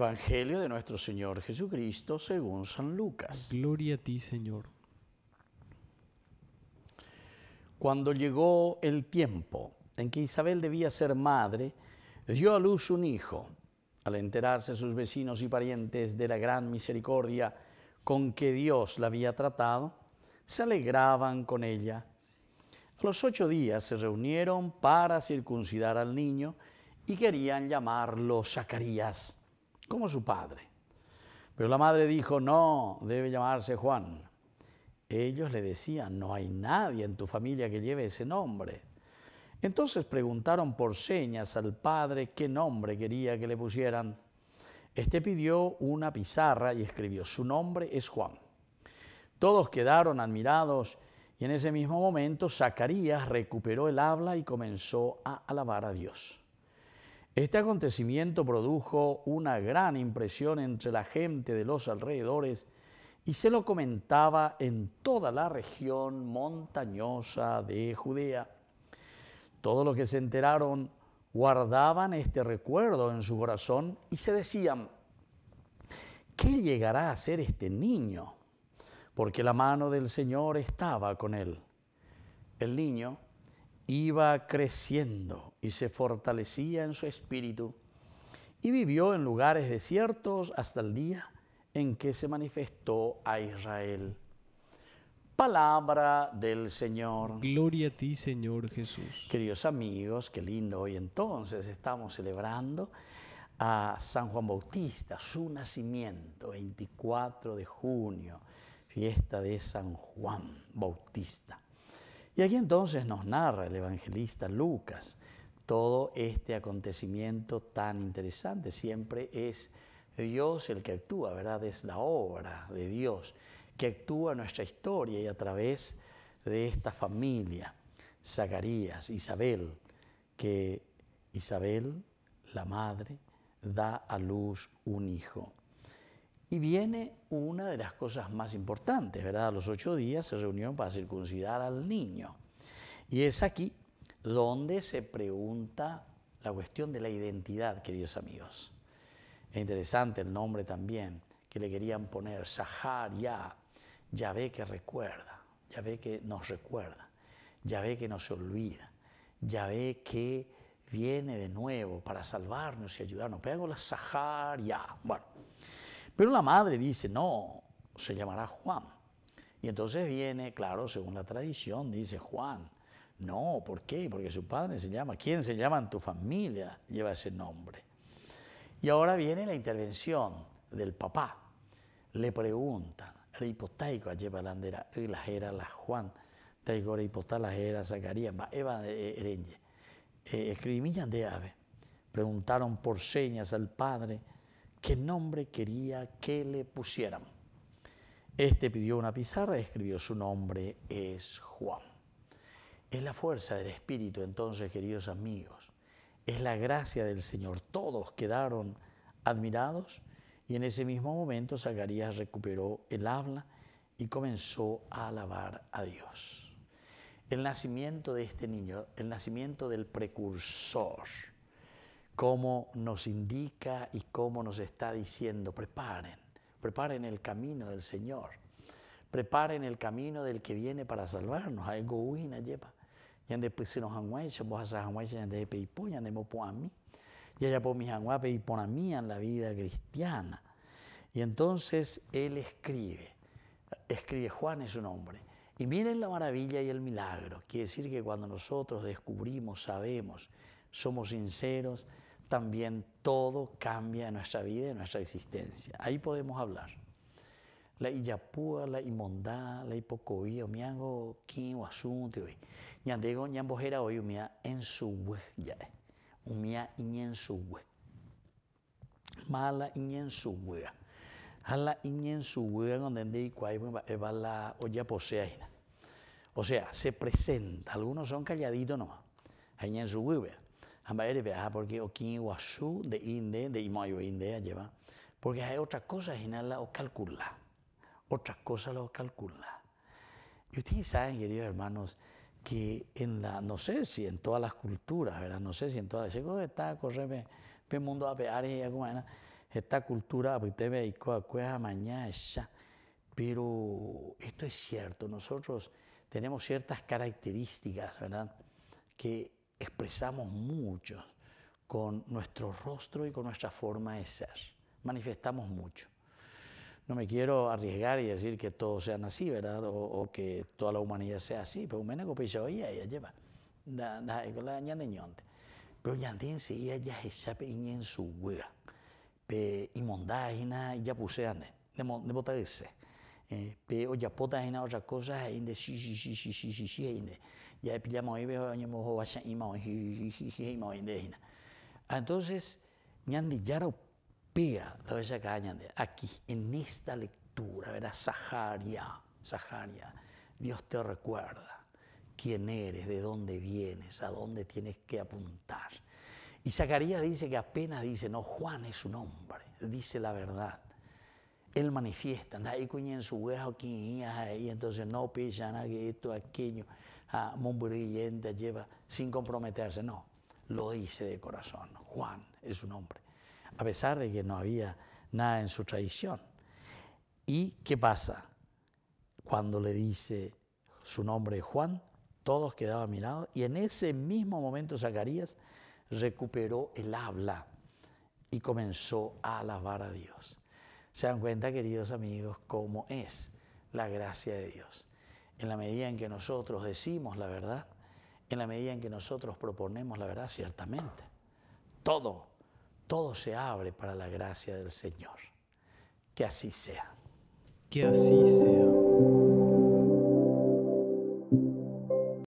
Evangelio de nuestro Señor Jesucristo según San Lucas. Gloria a ti, Señor. Cuando llegó el tiempo en que Isabel debía ser madre, dio a luz un hijo. Al enterarse sus vecinos y parientes de la gran misericordia con que Dios la había tratado, se alegraban con ella. A los ocho días se reunieron para circuncidar al niño y querían llamarlo Zacarías como su padre. Pero la madre dijo, no, debe llamarse Juan. Ellos le decían, no hay nadie en tu familia que lleve ese nombre. Entonces preguntaron por señas al padre qué nombre quería que le pusieran. Este pidió una pizarra y escribió, su nombre es Juan. Todos quedaron admirados y en ese mismo momento Zacarías recuperó el habla y comenzó a alabar a Dios. Este acontecimiento produjo una gran impresión entre la gente de los alrededores y se lo comentaba en toda la región montañosa de Judea. Todos los que se enteraron guardaban este recuerdo en su corazón y se decían, ¿qué llegará a ser este niño? Porque la mano del Señor estaba con él. El niño iba creciendo y se fortalecía en su espíritu y vivió en lugares desiertos hasta el día en que se manifestó a Israel. Palabra del Señor. Gloria a ti, Señor Jesús. Queridos amigos, qué lindo hoy entonces estamos celebrando a San Juan Bautista, su nacimiento, 24 de junio, fiesta de San Juan Bautista. Y aquí entonces nos narra el evangelista Lucas todo este acontecimiento tan interesante. Siempre es Dios el que actúa, ¿verdad? Es la obra de Dios que actúa en nuestra historia y a través de esta familia, Zacarías, Isabel, que Isabel, la madre, da a luz un hijo. Y viene una de las cosas más importantes, ¿verdad? A los ocho días se reunieron para circuncidar al niño. Y es aquí donde se pregunta la cuestión de la identidad, queridos amigos. Es interesante el nombre también que le querían poner, Sahar Ya, ve que recuerda, ya ve que nos recuerda, ya ve que nos olvida, ya ve que viene de nuevo para salvarnos y ayudarnos. Pero la Sahar Bueno. Pero la madre dice, no, se llamará Juan. Y entonces viene, claro, según la tradición, dice Juan. No, ¿por qué? Porque su padre se llama, ¿quién se llama en tu familia? Lleva ese nombre. Y ahora viene la intervención del papá. Le preguntan, a lleva la la jera, la Juan, Taigo, hipotá la jera, Zacarías, Eva eh, Erenje eh, Escribían de ave. Preguntaron por señas al padre qué nombre quería que le pusieran. Este pidió una pizarra y escribió su nombre es Juan. Es la fuerza del Espíritu entonces, queridos amigos. Es la gracia del Señor. Todos quedaron admirados y en ese mismo momento Zacarías recuperó el habla y comenzó a alabar a Dios. El nacimiento de este niño, el nacimiento del precursor, como nos indica y cómo nos está diciendo, preparen, preparen el camino del Señor, preparen el camino del que viene para salvarnos, Y la vida cristiana. Y entonces él escribe, escribe Juan es su nombre. Y miren la maravilla y el milagro. Quiere decir que cuando nosotros descubrimos, sabemos, somos sinceros, también todo cambia en nuestra vida y en nuestra existencia. Ahí podemos hablar. La iyapúa, la imondá, la hipocoía, miango, o asunto, hoy, en su ya, en su mala en su hala su la o sea, se presenta, algunos son calladitos no. en su vea Hambaere viaja porque quien wasu de inde, de imayo inde lleva. Porque hay otras cosas en la o calcula. Otras cosas los calcula. Y ustedes saben, queridos hermanos, que en la, no sé si en todas las culturas, ¿verdad? No sé si en todas las cosas está, correme, pe mundo a pear y alguna esta cultura, ve y cueja mañana, pero esto es cierto, nosotros tenemos ciertas características, ¿verdad? Que expresamos mucho con nuestro rostro y con nuestra forma de ser. Manifestamos mucho. No me quiero arriesgar y decir que todos sean así, ¿verdad? O, o que toda la humanidad sea así, pero un que pensaba, ella lleva, da, da, Pero ñandín se ella ya se en su huega, pe y y ya puse ande, de pe este, ojapota jena otra cosa heinde sí, sí, sí, sí, sí, sí, shi heinde ya pillamos ahí veo ñemo hobacha ima y shi de entonces ya lo pega ¿lo ves acá aquí en esta lectura verdad Saharia Saharia Dios te recuerda quién eres de dónde vienes a dónde tienes que apuntar y Zacarías dice que apenas dice no Juan es su nombre, dice la verdad él manifiesta, ahí cuñen su huejo, ahí, entonces no pisan que esto, aquello, a ah, brillante lleva sin comprometerse, no, lo dice de corazón, Juan es su nombre, a pesar de que no había nada en su tradición. ¿Y qué pasa? Cuando le dice su nombre Juan, todos quedaban mirados y en ese mismo momento Zacarías recuperó el habla y comenzó a alabar a Dios. Se dan cuenta, queridos amigos, cómo es la gracia de Dios. En la medida en que nosotros decimos la verdad, en la medida en que nosotros proponemos la verdad, ciertamente, todo, todo se abre para la gracia del Señor. Que así sea. Que así sea.